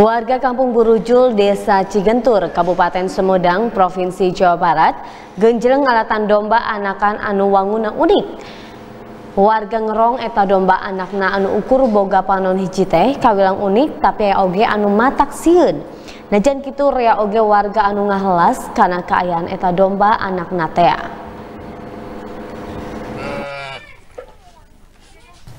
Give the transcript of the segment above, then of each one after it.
Warga Kampung Burujul, Desa Cigentur, Kabupaten Semudang, Provinsi Jawa Barat, genjleng alatan domba anakan anu wanguna unik. Warga ngerong eta domba anakna anu ukur boga panon hiji teh, kawilang unik tapi ya oge anu matak sieun. Najan kitu rea oge warga anu ngahelas karena keayaan eta domba anakna teh.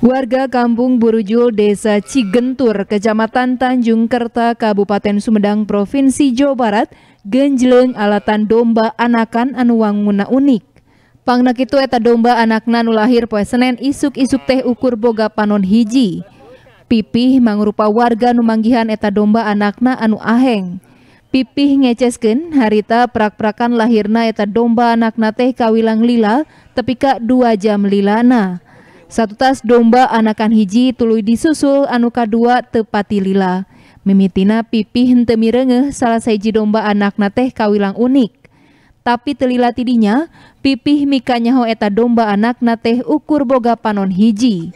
Warga Kampung Burujul Desa Cigentur, Kecamatan Tanjung Kerta, Kabupaten Sumedang, Provinsi Jawa Barat, genjleng alatan domba anakan anu wanguna unik. Pangnak itu eta domba anakna nu lahir poe Senin isuk-isuk teh ukur boga panon hiji. Pipih mangrupa warga nu manggihan eta domba anakna anu aheng. Pipih ngeceskeun harita prak-prakan lahirna eta domba anakna teh kawilang lila tepika dua jam lilana. Satu tas domba anakan hiji tului disusul anu kadua tepati lila. Mimitina pipih hente mirengeh salah seji domba anak teh kawilang unik. Tapi telila tidinya, pipih ho eta domba anak teh ukur boga panon hiji.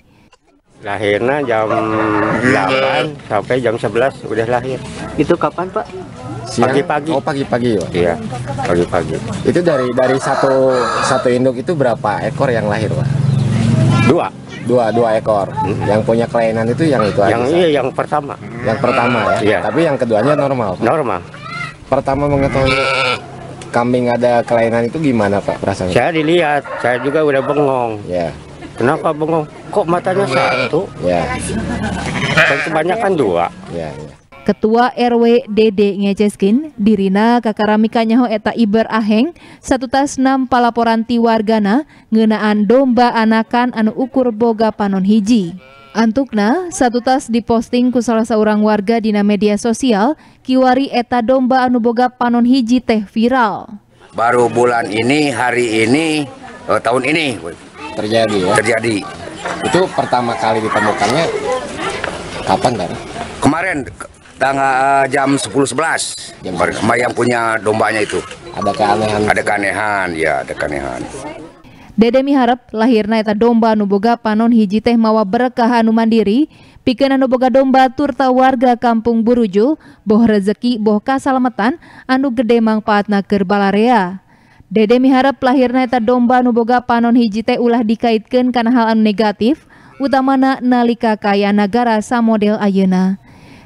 Lahirnya jam 8 sampai jam 11 udah lahir. Itu kapan Pak? Pagi-pagi. Oh pagi-pagi ya? Iya, pagi-pagi. Itu dari dari satu satu induk itu berapa ekor yang lahir Pak? Dua. Dua, dua ekor. Hmm. Yang punya kelainan itu yang itu Yang iya, yang pertama. Yang pertama ya. yeah. Tapi yang keduanya normal. Normal. Pertama mengetahui kambing ada kelainan itu gimana Pak perasaannya? Saya dilihat, saya juga udah bengong. Ya. Yeah. Kenapa bengong? Kok matanya satu? Ya. Yeah. Kebanyakan dua. Ya, yeah, ya. Ketua RW DD Ngeceskin, Dirina kakaramikanyaho eta Iber Aheng, satu tas enam palaporan ti wargana ngenaan domba anakan anu ukur boga panon hiji. Antukna, satu tas diposting ku salah seorang warga di media sosial, kiwari eta domba anu boga panon hiji teh viral. Baru bulan ini, hari ini, oh, tahun ini terjadi ya? Terjadi. Itu pertama kali ditemukannya kapan kan? Kemarin tanggal eh, jam 10.11 jam 10. sama yang punya dombanya itu ada keanehan ada keanehan ya ada keanehan Dede miharep lahirna eta domba nuboga panon hiji teh mawa berkah anu mandiri pikeun anu boga domba turta warga kampung Buruju boh rezeki boh kasalametan anu gede mangpaatna keur balarea Dede miharep lahirna eta domba nuboga panon hiji teh ulah dikaitkeun kana hal anu negatif utamana nalika kaya nagara samodel ayeuna